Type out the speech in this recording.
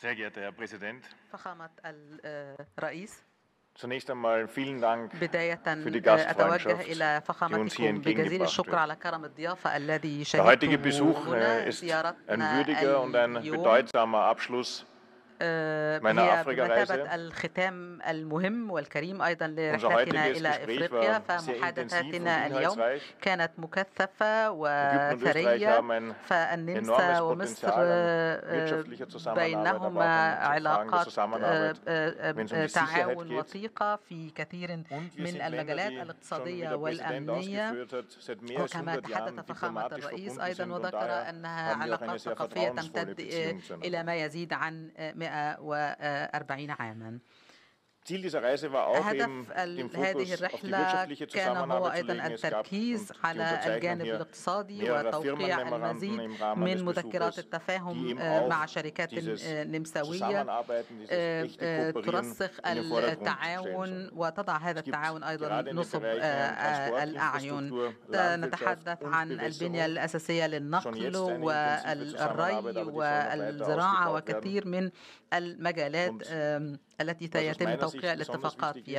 Sehr geehrter Herr Präsident. Zunächst einmal vielen Dank für die äh, Gastfreundschaft, die uns hier entgegengebracht wird. Der heutige Besuch äh, ist ein würdiger und ein bedeutsamer Abschluss آه، هي بمثابة الختام المهم والكريم أيضا لرحلتنا إلى إفريقيا فمحادثاتنا اليوم كانت مكثفة وثرية فالنمسا ومصر آه، بينهما علاقات آه، تعاون وثيقة في كثير من المجالات الاقتصادية والأمنية وكما تحدث فخامة الرئيس أيضا وذكر أنها علاقات ثقافية تمتد إلى ما يزيد عن 100 140 عاما Ziel dieser Reise war auch eben, هذه الرحلة كان هو أيضا التركيز على الجانب الاقتصادي وتوقيع المزيد من مذكرات التفاهم مع شركات نمساوية ترسخ التعاون وتضع هذا التعاون أيضا نصب الأعين نتحدث عن البنية الأساسية للنقل والري والزراعة وكثير من المجالات التي سيتم توقيع الاتفاقات فيها